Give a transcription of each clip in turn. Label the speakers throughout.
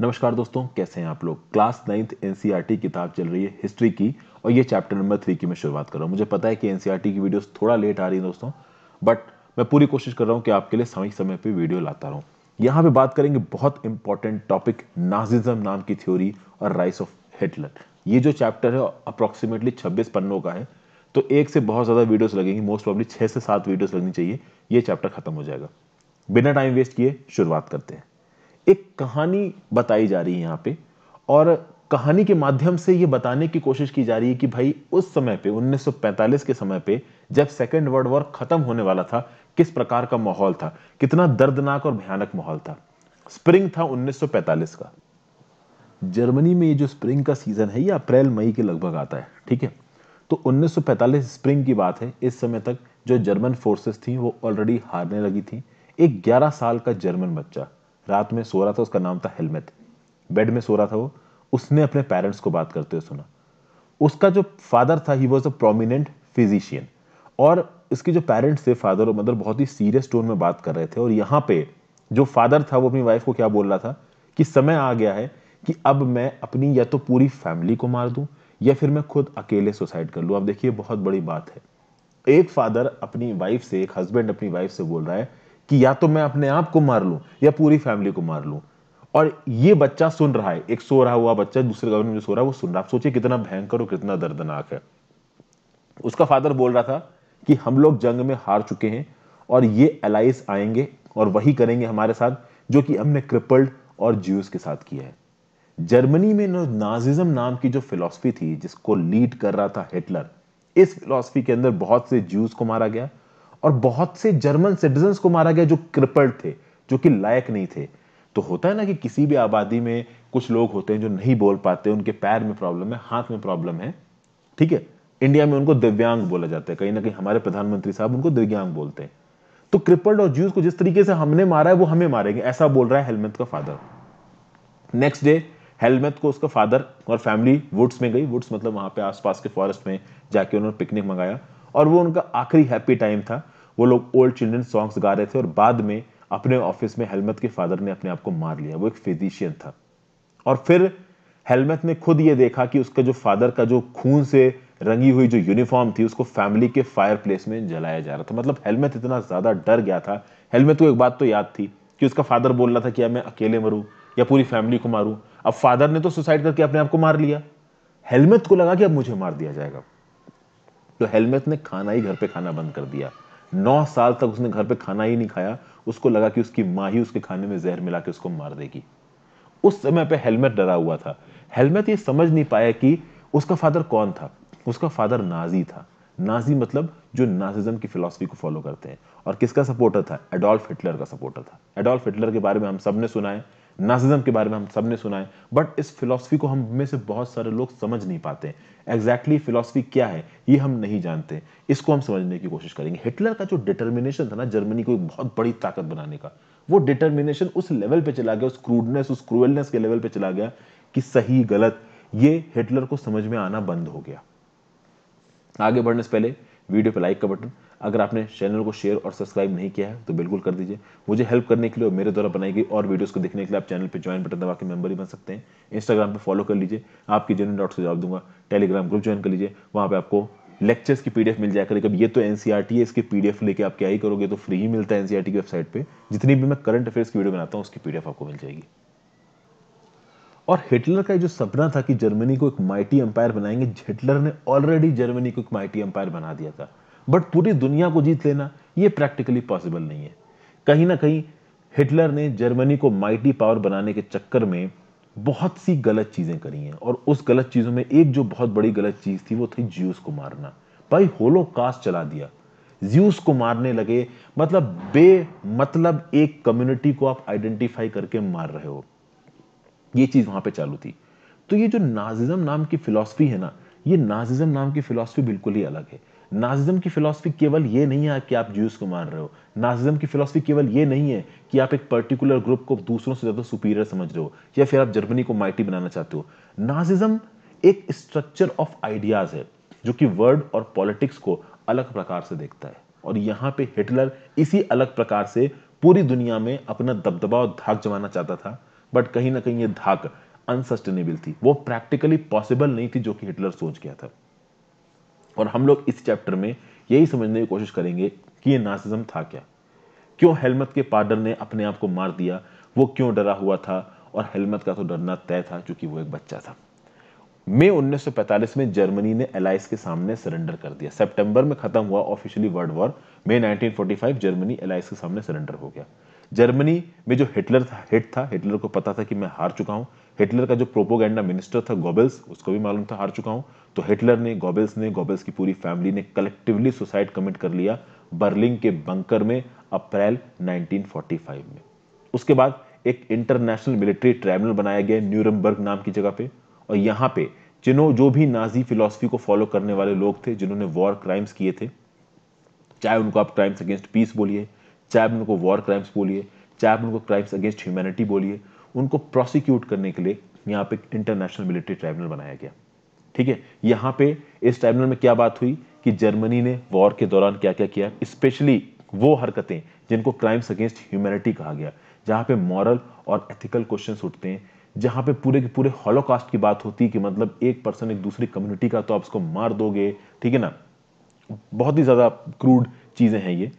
Speaker 1: नमस्कार दोस्तों कैसे हैं आप लोग क्लास नाइन्थ एनसीईआरटी e किताब चल रही है हिस्ट्री की और ये चैप्टर नंबर थ्री की मैं शुरुआत कर रहा हूँ मुझे पता है कि एनसीईआरटी e की वीडियोस थोड़ा लेट आ रही है दोस्तों बट मैं पूरी कोशिश कर रहा हूँ कि आपके लिए समय समय पर वीडियो लाता रहूँ यहाँ पे बात करेंगे बहुत इंपॉर्टेंट टॉपिक नाजिज्म नाम की थ्योरी और राइस ऑफ हिटलर ये जो चैप्टर है अप्रोक्सीमेटली छब्बीस पन्नों का है तो एक से बहुत ज़्यादा वीडियोस लगेंगी मोस्ट प्रॉब्ली छः से सात वीडियोस लगनी चाहिए ये चैप्टर खत्म हो जाएगा बिना टाइम वेस्ट किए शुरुआत करते हैं एक कहानी बताई जा रही है यहाँ पे और कहानी के माध्यम से ये बताने की कोशिश की जा रही है कि भाई उस समय पे 1945 के समय पे जब सेकेंड वर्ल्ड वॉर खत्म होने वाला था किस प्रकार का माहौल था कितना दर्दनाक और भयानक माहौल था स्प्रिंग था 1945 का जर्मनी में ये जो स्प्रिंग का सीजन है ये अप्रैल मई के लगभग आता है ठीक है तो 1945 स्प्रिंग की बात है इस समय तक जो जर्मन फोर्सेस थी वो ऑलरेडी हारने लगी थी एक 11 साल का जर्मन बच्चा रात में सो रहा था उसका नाम था हेलमेट बेड में सो रहा था वो उसने अपने पेरेंट्स को बात करते हुए सुना उसका जो फादर था he was a prominent physician और इसके जो पेरेंट्स थे फादर और मदर बहुत ही सीरियस टोन में बात कर रहे थे और यहाँ पे जो फादर था वो अपनी वाइफ को क्या बोल रहा था कि समय आ गया है कि अब मैं अपनी या तो पूरी फैमिली को मार दूं या फिर मैं खुद अकेले सुसाइड कर लूं आप देखिए बहुत बड़ी बात है एक फादर अपनी वाइफ से एक हस्बैंड अपनी वाइफ से बोल रहा है कि या तो मैं अपने आप को मार लूं या पूरी फैमिली को मार लूं और ये बच्चा सुन रहा है एक सो रहा हुआ बच्चा दूसरे गवर्नमेंट में सो रहा है वो सुन रहा है आप सोचिए कितना भयंकर और कितना दर्दनाक है उसका फादर बोल रहा था कि हम लोग जंग में हार चुके हैं और ये अलाइस आएंगे और वही करेंगे हमारे साथ जो कि हमने क्रिपल्ड और ज्यूस के साथ किया है जर्मनी में नाजिज्म नाम की जो फिलॉसफी थी जिसको लीड कर रहा था हिटलर इस फिलॉसफी के अंदर बहुत से ज्यूस को मारा गया और बहुत से जर्मन सिटीजन को मारा गया जो क्रिपल्ड थे जो कि लायक नहीं थे तो होता है ना कि किसी भी आबादी में कुछ लोग होते हैं जो नहीं बोल पाते उनके पैर में प्रॉब्लम है हाथ में प्रॉब्लम है ठीक है इंडिया में उनको दिव्यांग बोला जाता है कहीं ना कहीं हमारे प्रधानमंत्री साहब उनको दिव्यांग बोलते हैं तो क्रिपल्ड और ज्यूज को जिस तरीके से हमने मारा है वो हमें मारेंगे ऐसा बोल रहा है हेलमेथ का फादर नेक्स्ट डे हेलमेथ को उसका फादर और फैमिली वुड्स में गई वुड्स मतलब वहां पे आसपास के फॉरेस्ट में जाके उन्होंने पिकनिक मंगाया और वो उनका आखिरी हैप्पी टाइम था वो लोग ओल्ड चिल्ड्रन सॉन्ग्स गा रहे थे और बाद में अपने ऑफिस में हेलमेट के फादर ने अपने आप को मार लिया वो एक फिजिशियन था और फिर हेलमेट ने खुद ये देखा कि उसका जो फादर का जो खून से रंगी हुई जो यूनिफॉर्म थी उसको फैमिली के फायर प्लेस में जलाया जा रहा था मतलब हेलमेट इतना ज़्यादा डर गया था हेलमेट को एक बात तो याद थी कि उसका फादर बोल रहा था कि मैं अकेले मरू या पूरी फैमिली को मारू अब फादर ने तो सुसाइड करके अपने आप को मार लिया हेलमेट को लगा कि अब मुझे मार दिया जाएगा तो हेलमेट ने खाना ही घर पे खाना बंद कर दिया नौ साल तक उसने घर पे खाना ही नहीं खाया उसको लगा कि उसकी माँ ही उसके खाने में जहर मिला के उसको मार देगी उस समय पे हेलमेट डरा हुआ था हेलमेट ये समझ नहीं पाया कि उसका फादर कौन था उसका फादर नाजी था नाजी मतलब जो नाजिज्म की फिलॉसफी को फॉलो करते हैं और किसका सपोर्टर था एडोल्फ हिटलर का सपोर्टर था एडोल्फ हिटलर के बारे में हम सब ने सुना है नाजिज़म के बारे में हम सब ने सुना है बट इस फिलॉसफी को हम में से बहुत सारे लोग समझ नहीं पाते एग्जैक्टली exactly फिलॉसफी क्या है ये हम नहीं जानते इसको हम समझने की कोशिश करेंगे हिटलर का जो डिटर्मिनेशन था ना जर्मनी को एक बहुत बड़ी ताकत बनाने का वो डिटर्मिनेशन उस लेवल पे चला गया उस क्रूडनेस उस क्रूएलनेस के लेवल पे चला गया कि सही गलत ये हिटलर को समझ में आना बंद हो गया आगे बढ़ने से पहले वीडियो पे लाइक का बटन अगर आपने चैनल को शेयर और सब्सक्राइब नहीं किया है तो बिल्कुल कर दीजिए मुझे हेल्प करने के लिए और मेरे द्वारा बनाई गई और वीडियोस को देखने के लिए आप चैनल पर ज्वाइन बटन दबा के मेंबर ही बन सकते हैं इंस्टाग्राम पर फॉलो कर लीजिए आपकी जेन्यून डॉट से जवाब दूंगा टेलीग्राम ग्रुप ज्वाइन कर लीजिए वहाँ पर आपको लेक्चर्स की पीडीएफ मिल जाएगा कभी अब ये तो एनसीईआरटी है e e इसकी पीडीएफ लेके आप क्या ही करोगे तो फ्री ही मिलता है एनसीआरटी e की वेबसाइट पे जितनी भी मैं करंट अफेयर्स की वीडियो बनाता हूँ उसकी पीडीएफ आपको मिल जाएगी और हिटलर का जो सपना था कि जर्मनी को एक माइटी एम्पायर बनाएंगे हिटलर ने ऑलरेडी जर्मनी को एक माइटी एम्पायर बना दिया था बट पूरी दुनिया को जीत लेना ये प्रैक्टिकली पॉसिबल नहीं है कहीं ना कहीं हिटलर ने जर्मनी को माइटी पावर बनाने के चक्कर में बहुत सी गलत चीज़ें करी हैं और उस गलत चीज़ों में एक जो बहुत बड़ी गलत चीज़ थी वो थी ज्यूस को मारना भाई होलो कास्ट चला दिया ज्यूस को मारने लगे मतलब बे मतलब एक कम्युनिटी को आप आइडेंटिफाई करके मार रहे हो ये चीज़ वहां पे चालू थी तो ये जो नाजिज्म नाम की फिलॉसफी है ना ये नाजिज्म नाम की फिलॉसफी बिल्कुल ही अलग है नाजिज्म की फिलॉसफी केवल ये नहीं है कि आप ज्यूस को मान रहे हो नाजिज्म की फिलॉसफी केवल ये नहीं है कि आप एक पर्टिकुलर ग्रुप को दूसरों से ज़्यादा सुपीरियर समझ रहे हो या फिर आप जर्मनी को माइटी बनाना चाहते हो नाजिज्म एक स्ट्रक्चर ऑफ आइडियाज़ है जो कि वर्ल्ड और पॉलिटिक्स को अलग प्रकार से देखता है और यहाँ पे हिटलर इसी अलग प्रकार से पूरी दुनिया में अपना दबदबा और धाक जमाना चाहता था बट कहीं ना कहीं ये धाक अनसस्टेनेबल थी वो प्रैक्टिकली पॉसिबल नहीं थी जो कि हिटलर सोच गया था और हम लोग इस चैप्टर में यही समझने की कोशिश करेंगे कि ये नासिज्म था क्या क्यों हेलमत के पार्डर ने अपने आप को मार दिया वो क्यों डरा हुआ था और हेलमत का तो डरना तय था क्योंकि वो एक बच्चा था मई 1945 में जर्मनी ने एलाइस के सामने सरेंडर कर दिया सितंबर में खत्म हुआ ऑफिशियली वर्ल्ड वॉर मई 1945 जर्मनी एलाइस के सामने सरेंडर हो गया जर्मनी में जो हिटलर था हिट था हिटलर को पता था कि मैं हार चुका हूं हिटलर का जो प्रोपोगेंडा मिनिस्टर था गोबेल्स उसको भी मालूम था हार चुका हूं तो हिटलर ने गोबेल्स ने गोबेल्स की पूरी फैमिली ने कलेक्टिवली सुसाइड कमिट कर लिया बर्लिन के बंकर में अप्रैल 1945 में उसके बाद एक इंटरनेशनल मिलिट्री ट्राइब्यूनल बनाया गया न्यूरमबर्ग नाम की जगह पे और यहां पे जिन्हों जो भी नाजी फिलोसफी को फॉलो करने वाले लोग थे जिन्होंने वॉर क्राइम्स किए थे चाहे उनको आप क्राइम्स अगेंस्ट पीस बोलिए चाहे उनको वॉर क्राइम्स बोलिए चाहे उनको क्राइम्स अगेंस्ट ह्यूमैनिटी बोलिए उनको प्रोसिक्यूट करने के लिए यहां पे इंटरनेशनल मिलिट्री ट्राइब्यूनल बनाया गया ठीक है यहां पे इस ट्राइब्यूनल में क्या बात हुई कि जर्मनी ने वॉर के दौरान क्या क्या किया स्पेशली वो हरकतें जिनको क्राइम्स अगेंस्ट ह्यूमैनिटी कहा गया जहां पे मॉरल और एथिकल क्वेश्चन उठते हैं जहां पे पूरे के पूरे हॉलोकास्ट की बात होती है कि मतलब एक पर्सन एक दूसरी कम्युनिटी का तो आप उसको मार दोगे ठीक है ना बहुत ही ज़्यादा क्रूड चीज़ें हैं ये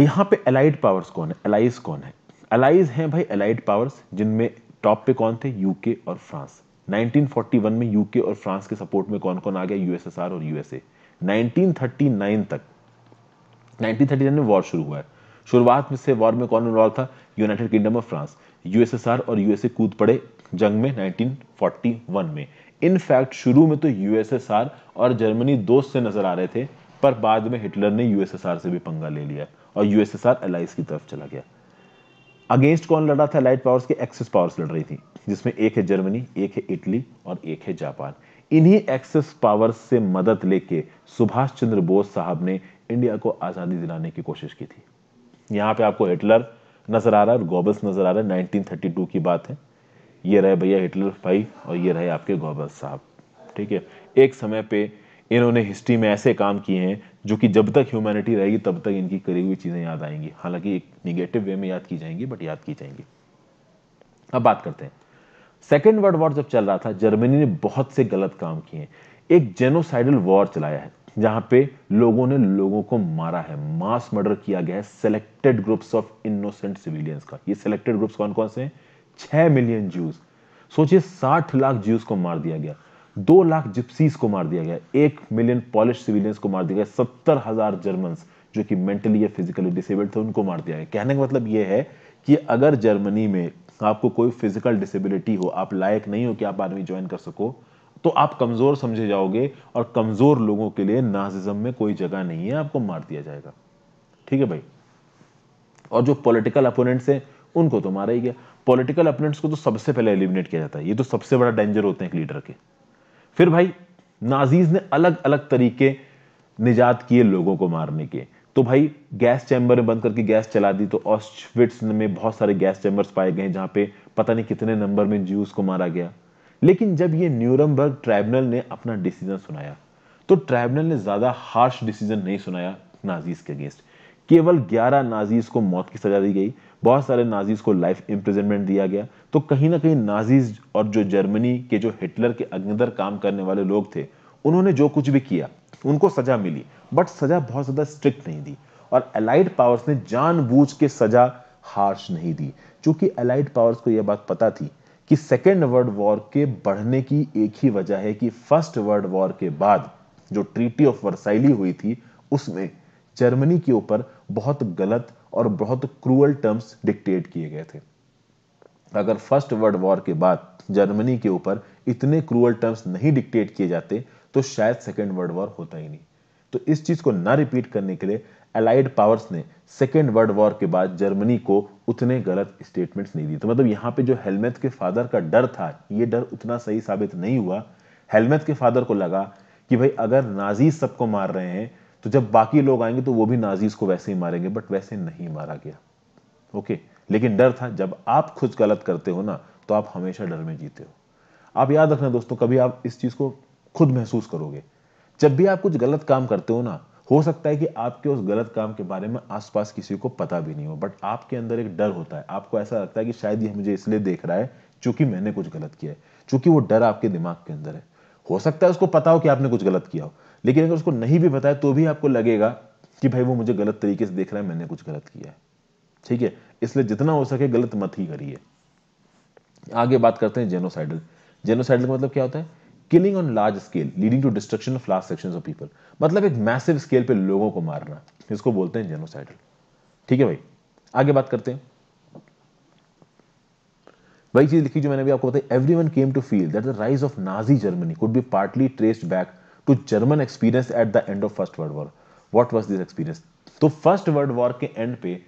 Speaker 1: यहां पे अलाइड पावर्स कौन है अलाइज कौन है अलाइज हैं भाई अलाइड पावर्स जिनमें टॉप पे कौन थे यूके और फ्रांस 1941 में यूके और फ्रांस के सपोर्ट में कौन कौन आ गया यूएसएसआर और यूएसए 1939 तक 1939 में वॉर शुरू हुआ है शुरुआत में से वॉर में कौन इन्वॉल्व था United Kingdom of France USSR और यूएसए कूद पड़े जंग में 1941 में इनफैक्ट शुरू में तो यूएसएसआर और जर्मनी दोस्त से नजर आ रहे थे पर बाद में हिटलर ने यूएसएसआर से भी पंगा ले लिया और यूएसएसआर अलाइस की तरफ चला गया अगेंस्ट कौन लड़ रहा था लाइट पावर्स के एक्सेस पावर्स लड़ रही थी जिसमें एक है जर्मनी एक है इटली और एक है जापान इन्हीं एक्सेस पावर्स से मदद लेके सुभाष चंद्र बोस साहब ने इंडिया को आज़ादी दिलाने की कोशिश की थी यहां पे आपको हिटलर नज़र आ रहा है गोबल्स नज़र आ रहा है 1932 की बात है ये रहे भैया हिटलर भाई और ये रहे आपके गोबल्स साहब ठीक है एक समय पे इन्होंने हिस्ट्री में ऐसे काम किए हैं जो कि जब तक ह्यूमैनिटी रहेगी तब तक इनकी करी हुई चीज़ें याद आएंगी हालांकि एक निगेटिव वे में याद की जाएंगी बट याद की जाएंगी अब बात करते हैं सेकेंड वर्ल्ड वॉर जब चल रहा था जर्मनी ने बहुत से गलत काम किए एक जेनोसाइडल वॉर चलाया है जहां पे लोगों ने लोगों को मारा है मास मर्डर किया गया है selected groups of innocent civilians का ये सिलेक्टेड ग्रुप्स कौन कौन से हैं छह मिलियन ज्यूज सोचिए साठ लाख ज्यूज को मार दिया गया दो लाख जिप्सीज को मार दिया गया एक मिलियन पॉलिश सिविलियंस को मार दिया गया सत्तर हजार जर्मन जो कि मेंटली या फिजिकली डिसेबल्ड थे उनको मार दिया गया कहने का मतलब यह है कि अगर जर्मनी में आपको कोई फिजिकल डिसेबिलिटी हो आप लायक नहीं हो कि आप आर्मी ज्वाइन कर सको तो आप कमजोर समझे जाओगे और कमजोर लोगों के लिए नाजिज्म में कोई जगह नहीं है आपको मार दिया जाएगा ठीक है भाई और जो पॉलिटिकल अपोनेंट्स हैं उनको तो मारा ही गया पॉलिटिकल अपोनेंट्स को तो सबसे पहले एलिमिनेट किया जाता है ये तो सबसे बड़ा डेंजर होते हैं एक लीडर के फिर भाई नाजीज ने अलग अलग तरीके निजात किए लोगों को मारने के तो भाई गैस चैम्बर में बंद करके गैस चला दी तो ऑस्टविट्स में बहुत सारे गैस चैम्बर्स पाए गए जहां पे पता नहीं कितने नंबर में ज्यूस को मारा गया लेकिन जब ये न्यूरमबर्ग ट्राइब्यूनल ने अपना डिसीजन सुनाया तो ट्राइब्यूनल ने ज्यादा हार्श डिसीजन नहीं सुनाया नाजीज के अगेंस्ट केवल 11 नाजीज को मौत की सजा दी गई बहुत सारे नाजीज़ को लाइफ इम्प्रिजनमेंट दिया गया तो कहीं ना कहीं नाजीज़ और जो जर्मनी के जो हिटलर के अंदर काम करने वाले लोग थे उन्होंने जो कुछ भी किया उनको सज़ा मिली बट सज़ा बहुत ज़्यादा स्ट्रिक्ट नहीं दी और अलाइड पावर्स ने जानबूझ के सज़ा हार्श नहीं दी क्योंकि अलाइड पावर्स को यह बात पता थी कि सेकेंड वर्ल्ड वॉर के बढ़ने की एक ही वजह है कि फर्स्ट वर्ल्ड वॉर के बाद जो ट्रीटी ऑफ वर्साइली हुई थी उसमें जर्मनी के ऊपर बहुत गलत और बहुत क्रूअल टर्म्स डिक्टेट किए गए थे अगर फर्स्ट वर्ल्ड वॉर के बाद जर्मनी के ऊपर इतने क्रूअल टर्म्स नहीं डिक्टेट किए जाते तो शायद सेकेंड वर्ल्ड वॉर होता ही नहीं तो इस चीज को ना रिपीट करने के लिए अलाइड पावर्स ने सेकेंड वर्ल्ड वॉर के बाद जर्मनी को उतने गलत स्टेटमेंट्स नहीं दिए तो मतलब यहां पे जो हेलमेथ के फादर का डर था ये डर उतना सही साबित नहीं हुआ हेलमेथ के फादर को लगा कि भाई अगर नाजीज सबको मार रहे हैं तो जब बाकी लोग आएंगे तो वो भी नाजीज को वैसे ही मारेंगे बट वैसे नहीं मारा गया ओके लेकिन डर था जब आप खुद गलत करते हो ना तो आप हमेशा डर में जीते हो आप याद रखना दोस्तों कभी आप इस चीज़ को खुद महसूस करोगे जब भी आप कुछ गलत काम करते हो ना हो सकता है कि आपके उस गलत काम के बारे में आसपास किसी को पता भी नहीं हो बट आपके अंदर एक डर होता है आपको ऐसा लगता है कि शायद ये मुझे इसलिए देख रहा है चूंकि मैंने कुछ गलत किया है चूंकि वो डर आपके दिमाग के अंदर है हो सकता है उसको पता हो कि आपने कुछ गलत किया हो लेकिन अगर उसको नहीं भी बताया तो भी आपको लगेगा कि भाई वो मुझे गलत तरीके से देख रहा है मैंने कुछ गलत किया है ठीक है इसलिए जितना हो सके गलत मत ही करिए आगे बात करते हैं जेनोसाइडल जेनोसाइडल का मतलब क्या होता है killing on large scale leading to destruction of large section of people मतलब एक मैसिव स्केल पे लोगों को मारना इसको बोलते हैं जेनोसाइडल ठीक है भाई आगे बात करते हैं वही चीज लिखी जो मैंने अभी आपको बताया everyone came to feel that the rise of Nazi Germany could be partly traced back to German experience at the end of first world war what was this experience तो फर्स्ट वर्ल्ड वॉर के end पे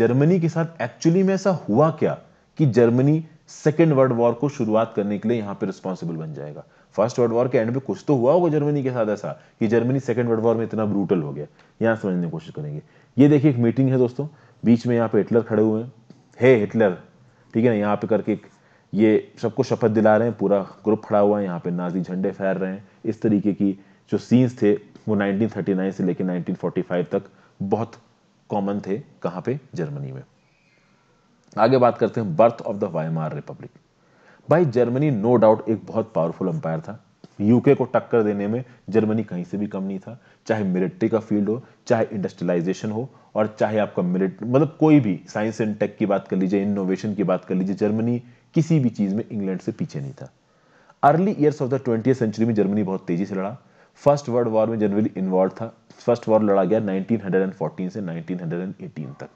Speaker 1: Germany के साथ actually में ऐसा हुआ क्या कि जर्मनी सेकेंड वर्ल्ड वॉर को शुरुआत करने के लिए यहां पे रिस्पॉन्सिबल बन जाएगा फर्स्ट वर्ल्ड वॉर के एंड पे कुछ तो हुआ होगा जर्मनी के साथ ऐसा कि जर्मनी सेकंड वर्ल्ड वॉर में इतना ब्रूटल हो गया यहां समझने की कोशिश करेंगे ये देखिए एक मीटिंग है दोस्तों बीच में यहाँ पे हिटलर खड़े हुए हैं हे हिटलर ठीक है ना यहाँ पे करके एक ये सबको शपथ दिला रहे हैं पूरा ग्रुप खड़ा हुआ है यहाँ पे नाजी झंडे फहर रहे हैं इस तरीके की जो सीन्स थे वो 1939 से लेकर 1945 तक बहुत कॉमन थे कहाँ पे जर्मनी में आगे बात करते हैं birth of the Weimar Republic भाई जर्मनी नो डाउट एक बहुत पावरफुल अंपायर था यूके को टक्कर देने में जर्मनी कहीं से भी कम नहीं था चाहे मिलिट्री का फील्ड हो चाहे इंडस्ट्रियलाइजेशन हो और चाहे आपका मिलिट्री मतलब कोई भी साइंस एंड टेक की बात कर लीजिए इनोवेशन की बात कर लीजिए जर्मनी किसी भी चीज़ में इंग्लैंड से पीछे नहीं था early year of the twenty century में जर्मनी बहुत तेजी से लड़ा फर्स्ट वर्ल्ड वॉर में जनरली इन्वॉल्व था फर्स्ट वॉर लड़ा गया 1914 से 1918 तक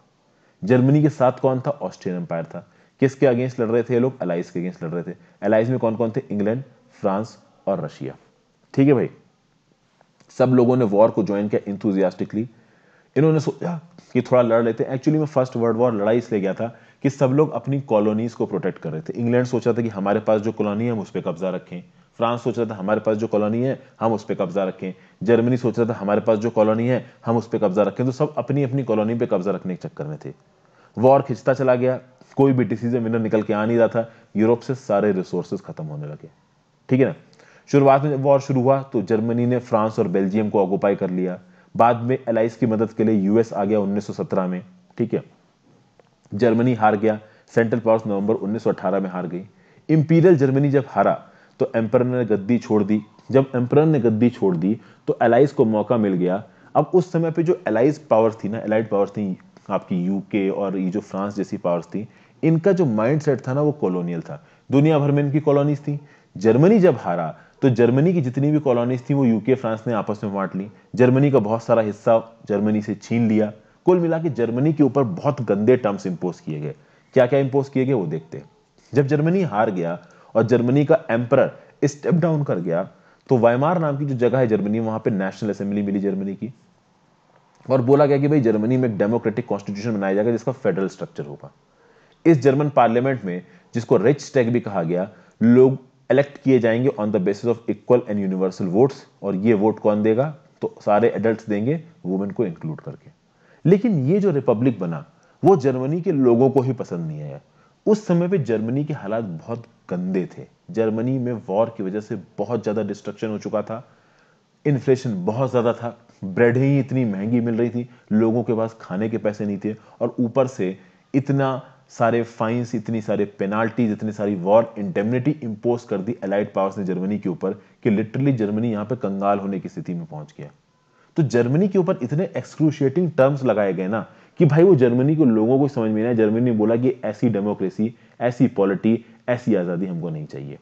Speaker 1: जर्मनी के साथ कौन था ऑस्ट्रियन एम्पायर था किसके अगेंस्ट लड़ रहे थे ये लोग अलाइज के अगेंस्ट लड़ रहे थे अलाइज में कौन कौन थे इंग्लैंड फ्रांस और रशिया ठीक है भाई सब लोगों ने वॉर को ज्वाइन किया इंथुजियास्टिकली इन्होंने सोचा कि थोड़ा लड़ लेते हैं एक्चुअली में फर्स्ट वर्ल्ड वॉर लड़ाई इसलिए गया था कि सब लोग अपनी कॉलोनीज़ को प्रोटेक्ट कर रहे थे इंग्लैंड सोच रहा था कि हमारे पास जो कॉलोनी है हम उस पर कब्जा रखें फ्रांस सोच रहा था हमारे पास जो कॉलोनी है हम उस पर कब्जा रखें जर्मनी सोच रहा था हमारे पास जो कॉलोनी है हम उस पर कब्जा रखें तो सब अपनी अपनी कॉलोनी पर कब्जा रखने के चक्कर में थे वॉर खिंचता चला गया कोई भी डिसीजन विनर निकल के आ नहीं रहा था यूरोप से सारे रिसोर्सेज खत्म होने लगे ठीक है ना शुरुआत में जब वॉर शुरू हुआ तो जर्मनी ने फ्रांस और बेल्जियम को ऑक्यूपाई कर लिया बाद में एलाइस की मदद के लिए यूएस आ गया 1917 में ठीक है जर्मनी हार गया सेंट्रल पावर्स नवंबर 1918 में हार गई इंपीरियल जर्मनी जब हारा तो एम्पर ने गद्दी छोड़ दी जब एम्पर ने गद्दी छोड़ दी तो एलाइज को मौका मिल गया अब उस समय पे जो एलाइज पावर्स थी ना एलाइड पावर्स थी आपकी यूके और ये जो फ्रांस जैसी पावर्स थी इनका जो सेट था ना वो कॉलोनियल था दुनिया भर में इनकी कॉलोनीज थी जर्मनी जब हारा तो जर्मनी की जितनी भी कॉलोनीज थी वो यूके फ्रांस ने आपस में बांट ली जर्मनी का बहुत सारा हिस्सा जर्मनी से छीन लिया कुल मिला के जर्मनी के ऊपर बहुत गंदे टर्म्स इंपोज किए गए क्या क्या इंपोज किए गए वो देखते हैं जब जर्मनी हार गया और जर्मनी का एम्पर स्टेप डाउन कर गया तो वायमार नाम की जो जगह है जर्मनी वहां पर नेशनल असेंबली मिली जर्मनी की और बोला गया कि भाई जर्मनी में एक डेमोक्रेटिक कॉन्स्टिट्यूशन बनाया जाएगा जिसका फेडरल स्ट्रक्चर होगा इस जर्मन पार्लियामेंट में जिसको रिच टैग भी कहा गया लोग इलेक्ट किए जाएंगे on the basis of equal and universal votes और ये वोट कौन देगा तो सारे एडल्ट देंगे वुमेन को इंक्लूड करके लेकिन ये जो रिपब्लिक बना वो जर्मनी के लोगों को ही पसंद नहीं आया उस समय पे जर्मनी के हालात बहुत गंदे थे जर्मनी में वॉर की वजह से बहुत ज़्यादा डिस्ट्रक्शन हो चुका था इन्फ्लेशन बहुत ज़्यादा था ब्रेड ही इतनी महंगी मिल रही थी लोगों के पास खाने के पैसे नहीं थे और ऊपर से इतना सारे फाइंस इतनी सारे पेनाल्टीज इतनी सारी वॉर इंडेमनिटी इम्पोज कर दी अलाइड पावर्स ने जर्मनी के ऊपर कि लिटरली जर्मनी यहाँ पे कंगाल होने की स्थिति में पहुंच गया तो जर्मनी के ऊपर इतने एक्सक्रूशिएटिंग टर्म्स लगाए गए ना कि भाई वो जर्मनी को लोगों को समझ में नहीं जर्मनी ने बोला कि ऐसी डेमोक्रेसी ऐसी पॉलिटी ऐसी आज़ादी हमको नहीं चाहिए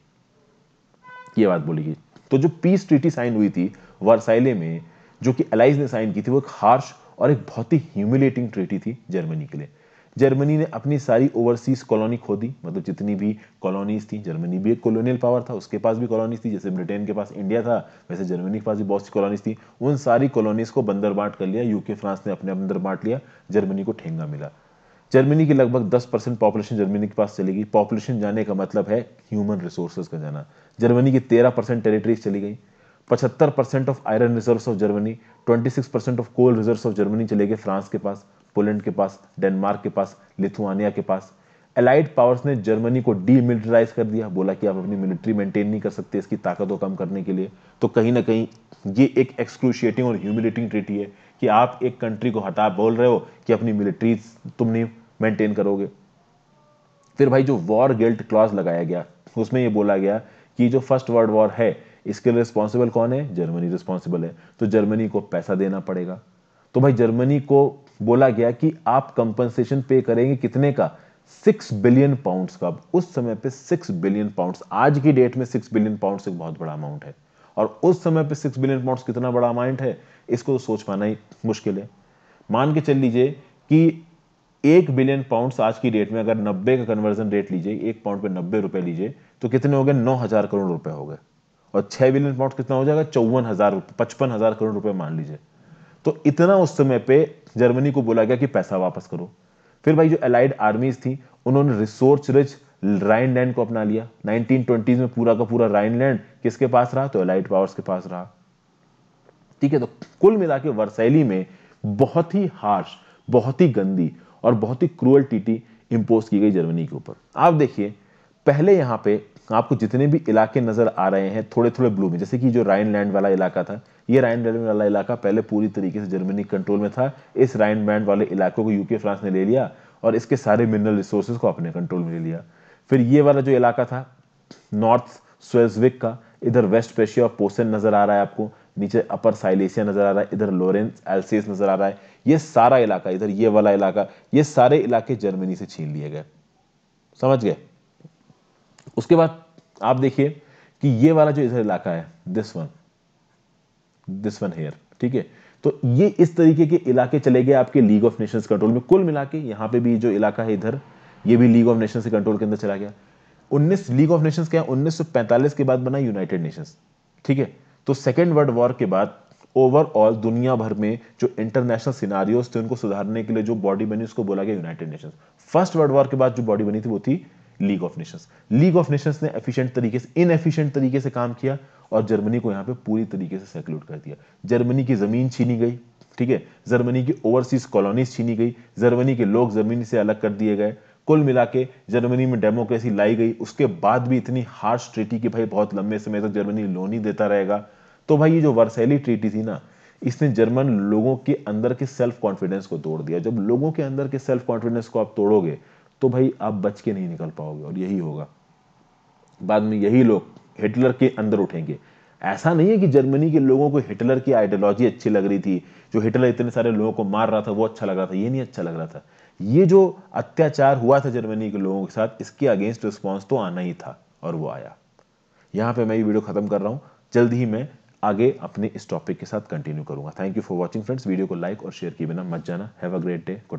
Speaker 1: ये बात बोली गई तो जो पीस ट्रीटी साइन हुई थी वर्साइले में जो कि अलाइज ने साइन की थी वो एक हार्श और एक बहुत ही ह्यूमिलेटिंग ट्रीटी थी जर्मनी के लिए जर्मनी ने अपनी सारी ओवरसीज कॉलोनी खो दी मतलब जितनी भी कॉलोनीज थी जर्मनी भी एक कॉलोनियल पावर था उसके पास भी कॉलोनीज थी जैसे ब्रिटेन के पास इंडिया था वैसे जर्मनी के पास भी बहुत सी कॉलोनीज थी उन सारी कॉलोनीज को बंदर बांट कर लिया यूके फ्रांस ने अपने बंदर बांट लिया जर्मनी को ठेंगा मिला जर्मनी की लगभग 10 परसेंट पॉपुलेशन जर्मनी के पास चली गई पॉपुलेशन जाने का मतलब है ह्यूमन रिसोर्सेज का जाना जर्मनी की 13 परसेंट टेरिटरीज चली गई 75 percent of iron reserves of Germany 26 percent of coal reserves of Germany चले गए फ्रांस के पास पोलैंड के पास डेनमार्क के पास लिथुआनिया के पास एलाइड पावर्स ने जर्मनी को डीमिलिटराइज कर दिया बोला कि आप अपनी मिलिट्री मेंटेन नहीं कर सकते इसकी ताकत को कम करने के लिए तो कहीं ना कहीं ये एक एक्सक्रूशिएटिंग और ह्यूमिलेटिंग ट्रीटी है कि आप एक कंट्री को हटा बोल रहे हो कि अपनी मिलिट्री तुम नहीं मेंटेन करोगे फिर भाई जो वॉर गिल्ट क्लॉज लगाया गया उसमें यह बोला गया कि जो फर्स्ट वर्ल्ड वॉर है इसके लिए रिस्पॉन्सिबल कौन है जर्मनी रिस्पॉन्सिबल है तो जर्मनी को पैसा देना पड़ेगा तो भाई जर्मनी को बोला गया कि आप कंपनसेशन पे करेंगे कितने का सिक्स बिलियन पाउंड्स का उस समय पे सिक्स बिलियन पाउंड्स आज की डेट में सिक्स बिलियन पाउंड्स एक बहुत बड़ा अमाउंट है और उस समय पे सिक्स बिलियन पाउंड्स कितना बड़ा अमाउंट है इसको सोच पाना ही मुश्किल है मान के चल लीजिए कि एक बिलियन पाउंड्स आज की डेट में अगर नब्बे का कन्वर्जन रेट लीजिए एक पाउंड पे नब्बे रुपए लीजिए तो कितने हो गए नौ हजार करोड़ रुपए हो गए और छह बिलियन पाउंड कितना हो जाएगा चौवन हजार पचपन हजार करोड़ रुपए मान लीजिए तो इतना उस समय पे जर्मनी को बोला गया कि पैसा वापस करो फिर भाई जो अलाइड आर्मीज थी उन्होंने रिसोर्स रिच राइन को अपना लिया 1920s में पूरा का पूरा राइन लैंड किसके पास रहा तो अलाइड पावर्स के पास रहा ठीक है तो कुल मिला के वर्सैली में बहुत ही हार्श बहुत ही गंदी और बहुत ही क्रूअल टीटी इंपोज की गई जर्मनी के ऊपर आप देखिए पहले यहां पे आपको जितने भी इलाके नज़र आ रहे हैं थोड़े थोड़े ब्लू में जैसे कि जो राइन लैंड वाला इलाका था ये राइन लैंड वाला इलाका पहले पूरी तरीके से जर्मनी कंट्रोल में था इस राइन लैंड वाले इलाकों को यूके फ्रांस ने ले लिया और इसके सारे मिनरल रिसोर्सेज को अपने कंट्रोल में ले लिया फिर ये वाला जो इलाका था नॉर्थ स्वेजविक का इधर वेस्ट पेशिया और पोसन नज़र आ रहा है आपको नीचे अपर साइलेसिया नज़र आ रहा है इधर लोरेंस एल्सियस नज़र आ रहा है ये सारा इलाका इधर ये वाला इलाका ये सारे इलाके जर्मनी से छीन लिए गए समझ गए उसके बाद आप देखिए कि ये वाला जो इधर इलाका है this one this one here ठीक है तो ये इस तरीके के इलाके चले गए आपके लीग ऑफ नेशंस कंट्रोल में कुल मिला के यहां पर भी जो इलाका है इधर ये भी लीग ऑफ नेशंस के कंट्रोल के अंदर चला गया 19 लीग ऑफ नेशंस क्या उन्नीस 1945 के बाद बना यूनाइटेड नेशंस ठीक है तो सेकेंड वर्ल्ड वॉर के बाद ओवरऑल दुनिया भर में जो इंटरनेशनल सिनारियोज थे उनको सुधारने के लिए जो बॉडी बनी उसको बोला गया United Nations first world war के बाद जो बॉडी बनी थी वो थी League of Nations League of Nations ने एफिशिएंट तरीके से इनएफिशिएंट तरीके से काम किया और जर्मनी को यहाँ पे पूरी तरीके से सैक्यूट कर दिया जर्मनी की जमीन छीनी गई ठीक है जर्मनी की ओवरसीज कॉलोनीज छीनी गई जर्मनी के लोग जर्मनी से अलग कर दिए गए कुल मिला जर्मनी में डेमोक्रेसी लाई गई उसके बाद भी इतनी हार्श ट्रीटी की भाई बहुत लंबे समय तक तो जर्मनी लोन ही देता रहेगा तो भाई ये जो वर्सैली ट्रीटी थी ना इसने जर्मन लोगों के अंदर के सेल्फ कॉन्फिडेंस को तोड़ दिया जब लोगों के अंदर के सेल्फ कॉन्फिडेंस को आप तोड़ोगे तो भाई आप बच के नहीं निकल पाओगे और यही होगा बाद में यही लोग हिटलर के अंदर उठेंगे ऐसा नहीं है कि जर्मनी के लोगों को हिटलर की आइडियोलॉजी अच्छी लग रही थी जो हिटलर इतने सारे लोगों को मार रहा था वो अच्छा लग रहा था ये नहीं अच्छा लग रहा था ये जो अत्याचार हुआ था जर्मनी के लोगों के साथ इसके अगेंस्ट रिस्पॉन्स तो आना ही था और वो आया यहां पर मैं ये वीडियो खत्म कर रहा हूं जल्द ही मैं आगे अपने इस टॉपिक के साथ कंटिन्यू करूंगा thank you for watching friends video को लाइक और शेयर किए बिना मत जाना हैव अ ग्रेट डे